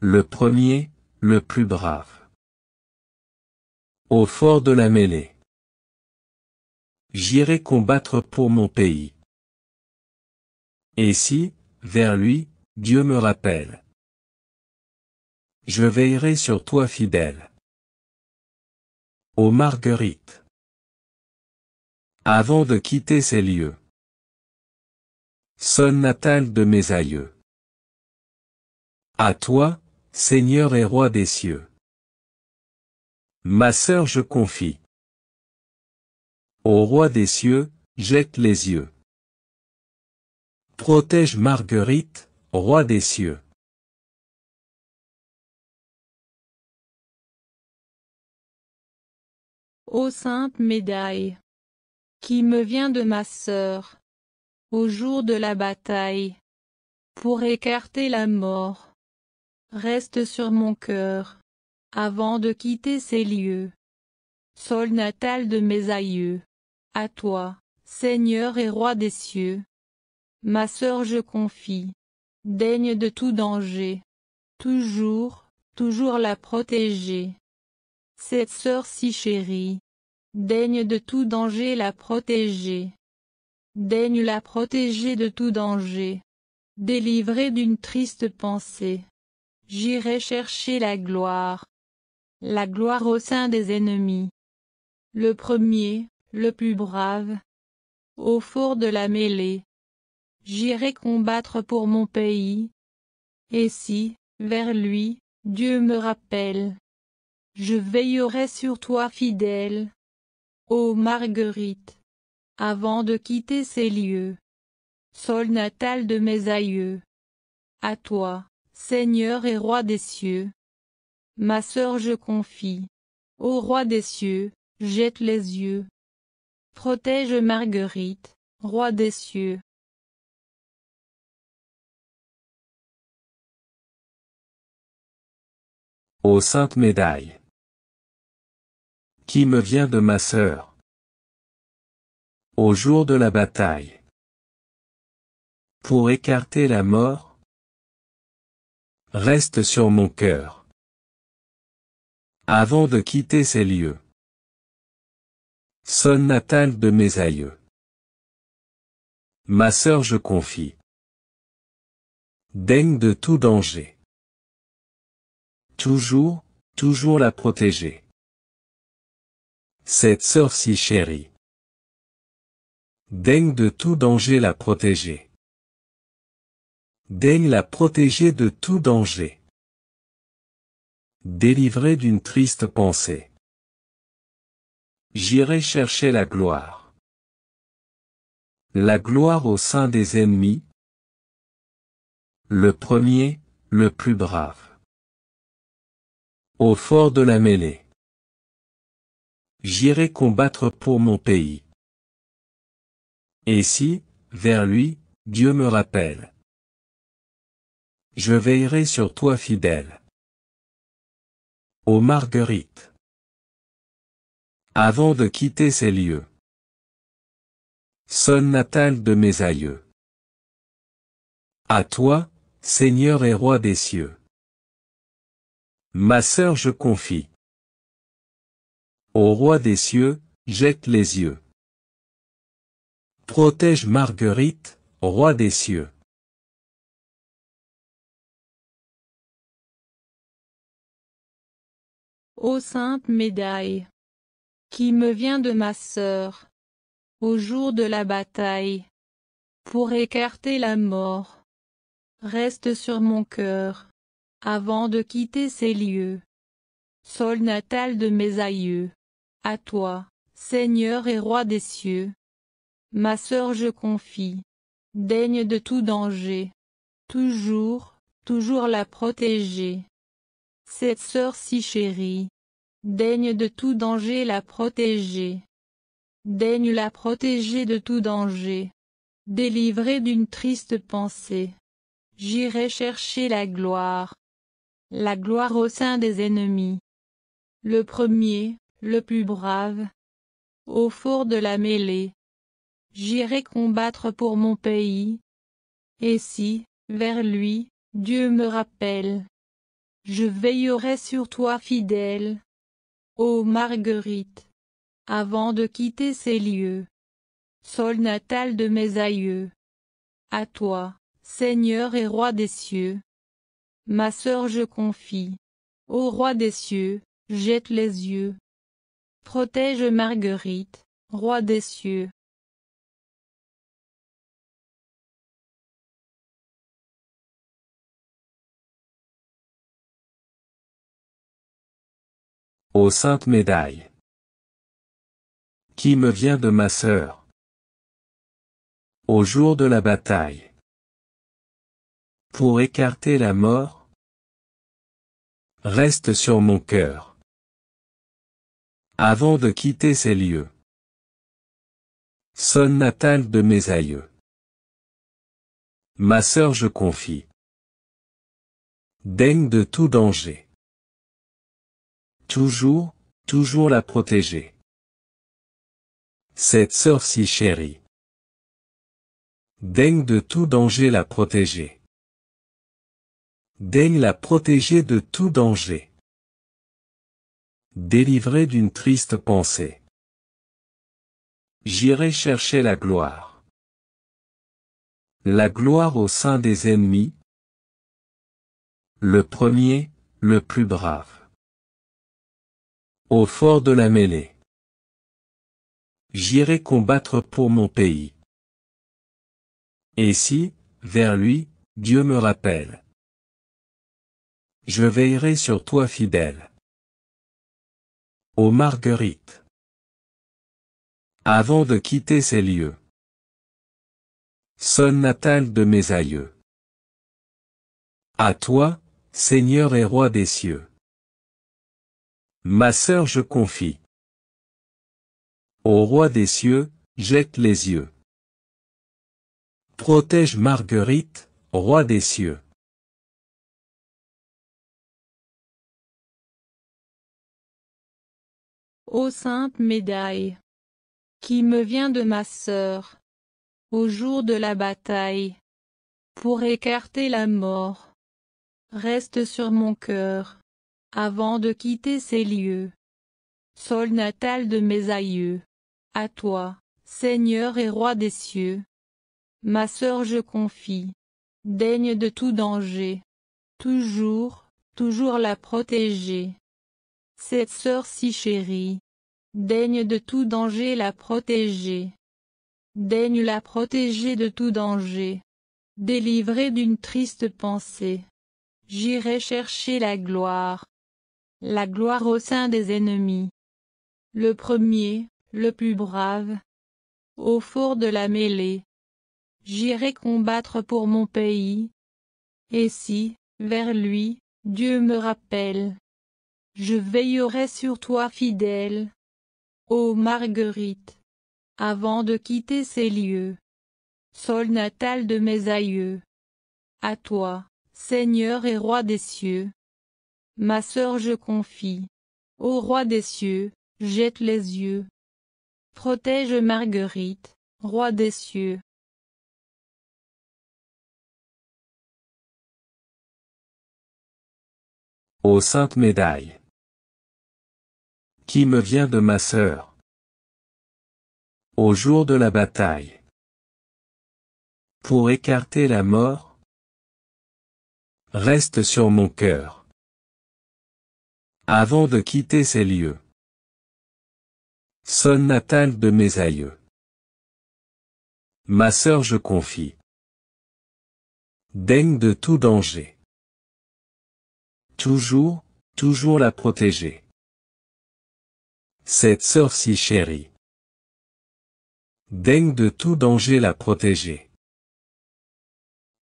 Le premier, le plus brave. Au fort de la mêlée. J'irai combattre pour mon pays. Et si, vers lui, Dieu me rappelle. Je veillerai sur toi fidèle. Ô Marguerite. Avant de quitter ces lieux. Sonne natale de mes aïeux. À toi, Seigneur et Roi des cieux. Ma sœur je confie. Au roi des cieux, jette les yeux. Protège Marguerite, roi des cieux. Ô sainte médaille, qui me vient de ma sœur, au jour de la bataille, pour écarter la mort, reste sur mon cœur avant de quitter ces lieux. Sol natal de mes aïeux. À toi, Seigneur et Roi des cieux. Ma sœur je confie. Daigne de tout danger. Toujours, toujours la protéger. Cette sœur si chérie. Daigne de tout danger la protéger. Daigne la protéger de tout danger. Délivrée d'une triste pensée. J'irai chercher la gloire. La gloire au sein des ennemis. Le premier, le plus brave. Au four de la mêlée. J'irai combattre pour mon pays. Et si, vers lui, Dieu me rappelle. Je veillerai sur toi fidèle. Ô Marguerite! Avant de quitter ces lieux. Sol natal de mes aïeux. À toi, Seigneur et Roi des cieux. Ma sœur je confie. au roi des cieux, jette les yeux. Protège Marguerite, roi des cieux. Ô sainte médaille. Qui me vient de ma sœur. Au jour de la bataille. Pour écarter la mort. Reste sur mon cœur avant de quitter ces lieux. Sonne natale de mes aïeux. Ma sœur je confie. Daigne de tout danger. Toujours, toujours la protéger. Cette sœur si chérie. Daigne de tout danger la protéger. Daigne la protéger de tout danger délivré d'une triste pensée. J'irai chercher la gloire. La gloire au sein des ennemis. Le premier, le plus brave. Au fort de la mêlée. J'irai combattre pour mon pays. Et si, vers lui, Dieu me rappelle. Je veillerai sur toi fidèle. Ô Marguerite, Avant de quitter ces lieux. Sonne natale de mes aïeux. À toi, Seigneur et Roi des cieux. Ma sœur je confie. Au Roi des cieux, jette les yeux. Protège Marguerite, Roi des cieux. Ô sainte médaille qui me vient de ma sœur, au jour de la bataille, pour écarter la mort, reste sur mon cœur, avant de quitter ces lieux. Sol natal de mes aïeux, à toi, Seigneur et Roi des cieux, ma sœur je confie, daigne de tout danger, toujours, toujours la protéger. Cette sœur si chérie, daigne de tout danger la protéger. Daigne la protéger de tout danger. Délivrée d'une triste pensée. J'irai chercher la gloire. La gloire au sein des ennemis. Le premier, le plus brave. Au four de la mêlée. J'irai combattre pour mon pays. Et si, vers lui, Dieu me rappelle, je veillerai sur toi fidèle. Ô Marguerite, avant de quitter ces lieux, sol natal de mes aïeux, à toi, Seigneur et Roi des cieux, ma sœur je confie, ô Roi des cieux, jette les yeux, protège Marguerite, Roi des cieux. Aux saintes médailles. Qui me vient de ma sœur. Au jour de la bataille. Pour écarter la mort. Reste sur mon cœur. Avant de quitter ces lieux. Sonne natale de mes aïeux. Ma sœur je confie. Daigne de tout danger. Toujours, toujours la protéger. Cette sœur si chérie. Daigne de tout danger la protéger. Daigne la protéger de tout danger. Délivrée d'une triste pensée. J'irai chercher la gloire. La gloire au sein des ennemis. Le premier, le plus brave. Au fort de la mêlée. J'irai combattre pour mon pays. Et si, vers lui, Dieu me rappelle. Je veillerai sur toi fidèle. Ô Marguerite. Avant de quitter ces lieux. Sonne natale de mes aïeux. À toi, Seigneur et Roi des cieux. Ma sœur je confie. Au roi des cieux, jette les yeux. Protège Marguerite, roi des cieux. Ô sainte médaille, qui me vient de ma sœur, au jour de la bataille, pour écarter la mort, reste sur mon cœur avant de quitter ces lieux. Sol natal de mes aïeux. À toi, Seigneur et Roi des cieux. Ma sœur je confie. Daigne de tout danger. Toujours, toujours la protéger. Cette sœur si chérie. Daigne de tout danger la protéger. Daigne la protéger de tout danger. Délivrée d'une triste pensée. J'irai chercher la gloire. La gloire au sein des ennemis. Le premier, le plus brave. Au four de la mêlée. J'irai combattre pour mon pays. Et si, vers lui, Dieu me rappelle. Je veillerai sur toi fidèle. Ô Marguerite! Avant de quitter ces lieux. Sol natal de mes aïeux. À toi, Seigneur et Roi des cieux. Ma sœur je confie. au roi des cieux, jette les yeux. Protège Marguerite, roi des cieux. Ô sainte médaille. Qui me vient de ma sœur. Au jour de la bataille. Pour écarter la mort. Reste sur mon cœur avant de quitter ces lieux. Sonne natale de mes aïeux. Ma sœur je confie. Daigne de tout danger. Toujours, toujours la protéger. Cette sœur si chérie. Daigne de tout danger la protéger.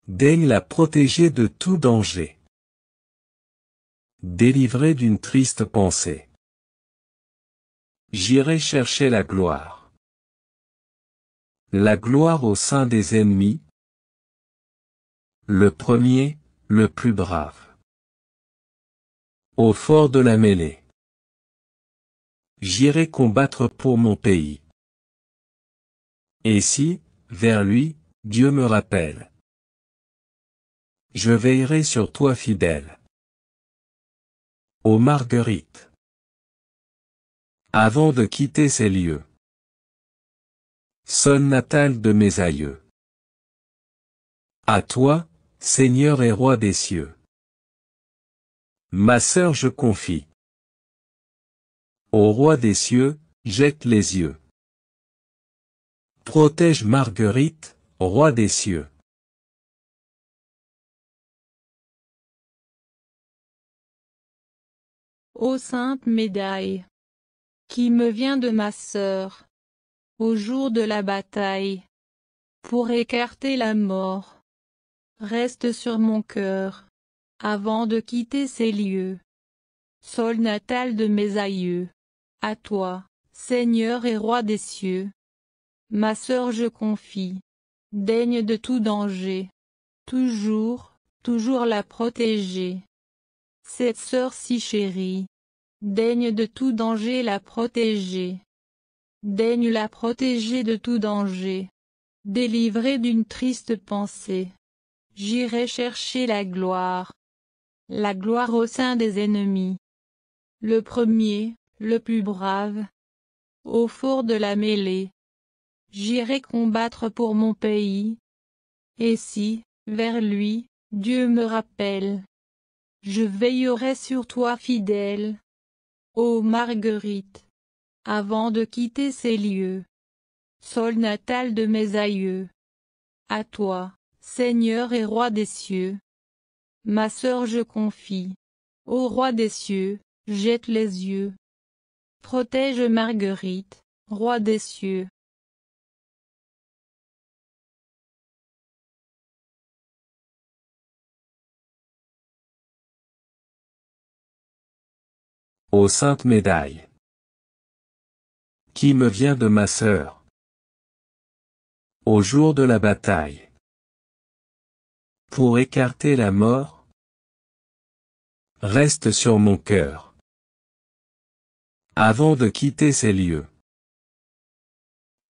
Daigne la protéger de tout danger délivré d'une triste pensée. J'irai chercher la gloire. La gloire au sein des ennemis. Le premier, le plus brave. Au fort de la mêlée. J'irai combattre pour mon pays. Et si, vers lui, Dieu me rappelle. Je veillerai sur toi fidèle. Ô Marguerite, Avant de quitter ces lieux. Sonne natale de mes aïeux. À toi, Seigneur et Roi des cieux. Ma sœur je confie. Au Roi des cieux, jette les yeux. Protège Marguerite, Roi des cieux. Ô sainte médaille qui me vient de ma sœur, au jour de la bataille, pour écarter la mort, reste sur mon cœur, avant de quitter ces lieux. Sol natal de mes aïeux, à toi, Seigneur et Roi des cieux, ma sœur je confie, daigne de tout danger, toujours, toujours la protéger. Cette sœur si chérie, daigne de tout danger la protéger. Daigne la protéger de tout danger. Délivrée d'une triste pensée. J'irai chercher la gloire. La gloire au sein des ennemis. Le premier, le plus brave. Au four de la mêlée. J'irai combattre pour mon pays. Et si, vers lui, Dieu me rappelle, je veillerai sur toi fidèle. Ô Marguerite, avant de quitter ces lieux, sol natal de mes aïeux, à toi, Seigneur et Roi des cieux, ma sœur je confie, ô Roi des cieux, jette les yeux, protège Marguerite, Roi des cieux. Aux saintes médailles. Qui me vient de ma sœur. Au jour de la bataille. Pour écarter la mort. Reste sur mon cœur. Avant de quitter ces lieux.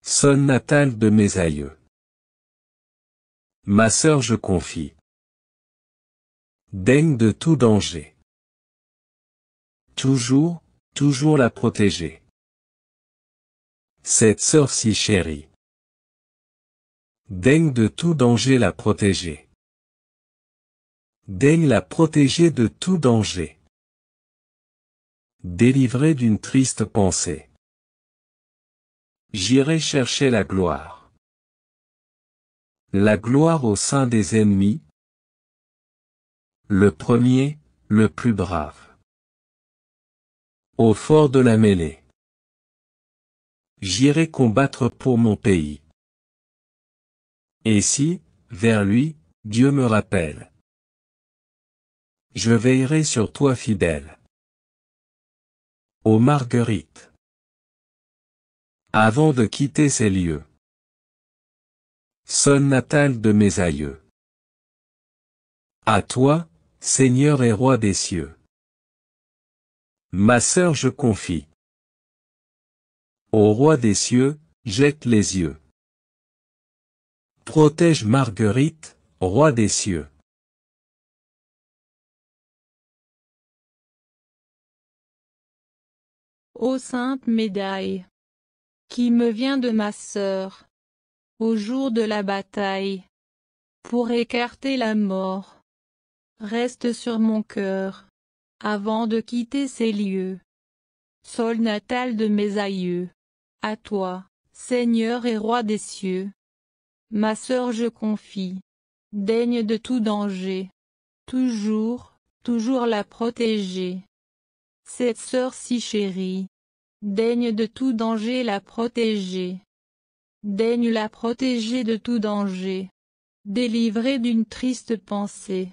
Sonne natale de mes aïeux. Ma sœur je confie. Daigne de tout danger. Toujours, toujours la protéger. Cette sœur si chérie. Daigne de tout danger la protéger. Daigne la protéger de tout danger. Délivrée d'une triste pensée. J'irai chercher la gloire. La gloire au sein des ennemis. Le premier, le plus brave. Au fort de la mêlée. J'irai combattre pour mon pays. Et si, vers lui, Dieu me rappelle. Je veillerai sur toi fidèle. Ô Marguerite. Avant de quitter ces lieux. Sonne natale de mes aïeux. À toi, Seigneur et Roi des cieux. Ma sœur je confie. Au roi des cieux, jette les yeux. Protège Marguerite, roi des cieux. Ô sainte médaille, qui me vient de ma sœur, au jour de la bataille, pour écarter la mort, reste sur mon cœur avant de quitter ces lieux. Sol natal de mes aïeux. À toi, Seigneur et Roi des cieux. Ma sœur je confie. Daigne de tout danger. Toujours, toujours la protéger. Cette sœur si chérie. Daigne de tout danger la protéger. Daigne la protéger de tout danger. Délivrée d'une triste pensée.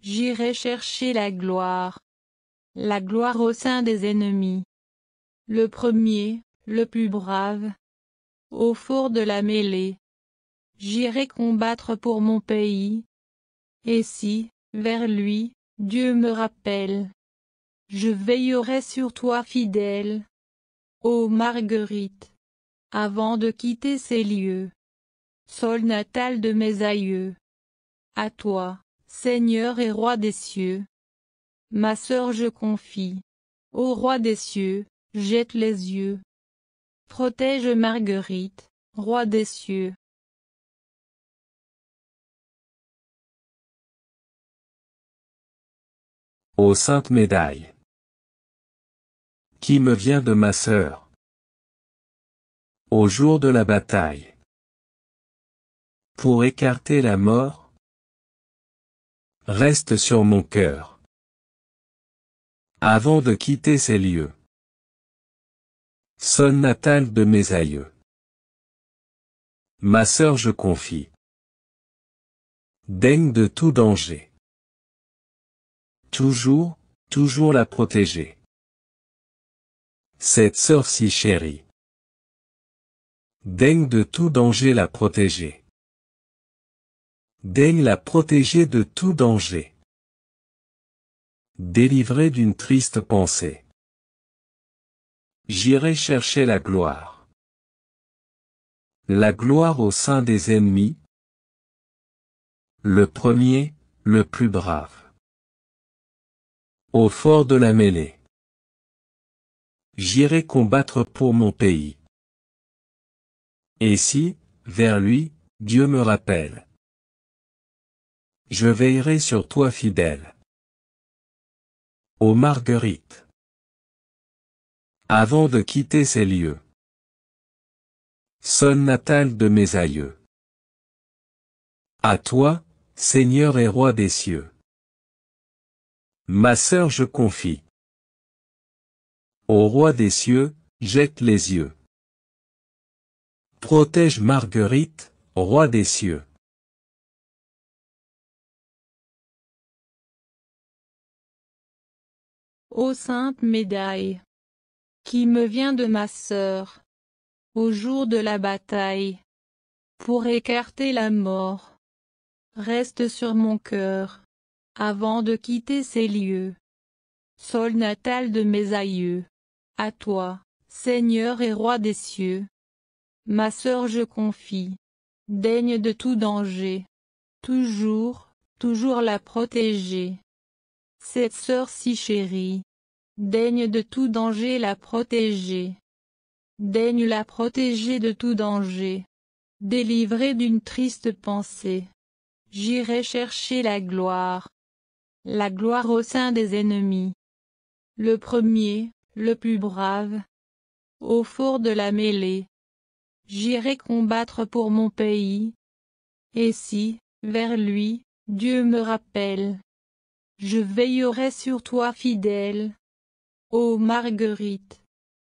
J'irai chercher la gloire. La gloire au sein des ennemis. Le premier, le plus brave. Au four de la mêlée. J'irai combattre pour mon pays. Et si, vers lui, Dieu me rappelle. Je veillerai sur toi fidèle. Ô Marguerite! Avant de quitter ces lieux. Sol natal de mes aïeux. À toi, Seigneur et Roi des cieux. Ma sœur je confie. au roi des cieux, jette les yeux. Protège Marguerite, roi des cieux. Ô sainte médaille. Qui me vient de ma sœur. Au jour de la bataille. Pour écarter la mort. Reste sur mon cœur avant de quitter ces lieux. Sonne natale de mes aïeux. Ma sœur je confie. Daigne de tout danger. Toujours, toujours la protéger. Cette sœur si chérie. Daigne de tout danger la protéger. Daigne la protéger de tout danger délivré d'une triste pensée. J'irai chercher la gloire. La gloire au sein des ennemis. Le premier, le plus brave. Au fort de la mêlée. J'irai combattre pour mon pays. Et si, vers lui, Dieu me rappelle. Je veillerai sur toi fidèle aux Marguerite, Avant de quitter ces lieux. Sonne natale de mes aïeux. À toi, Seigneur et Roi des cieux. Ma sœur je confie. Au Roi des cieux, jette les yeux. Protège Marguerite, Roi des cieux. Ô sainte médaille qui me vient de ma sœur, au jour de la bataille, pour écarter la mort, reste sur mon cœur, avant de quitter ces lieux. Sol natal de mes aïeux, à toi, Seigneur et Roi des cieux, ma sœur je confie, daigne de tout danger, toujours, toujours la protéger. Cette sœur si chérie, daigne de tout danger la protéger. Daigne la protéger de tout danger. Délivrée d'une triste pensée. J'irai chercher la gloire. La gloire au sein des ennemis. Le premier, le plus brave. Au four de la mêlée. J'irai combattre pour mon pays. Et si, vers lui, Dieu me rappelle. Je veillerai sur toi fidèle. Ô Marguerite,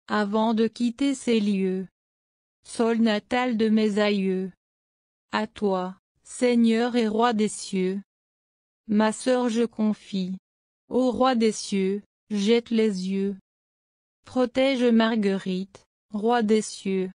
avant de quitter ces lieux, sol natal de mes aïeux, à toi, Seigneur et Roi des cieux, ma sœur je confie, ô Roi des cieux, jette les yeux, protège Marguerite, Roi des cieux.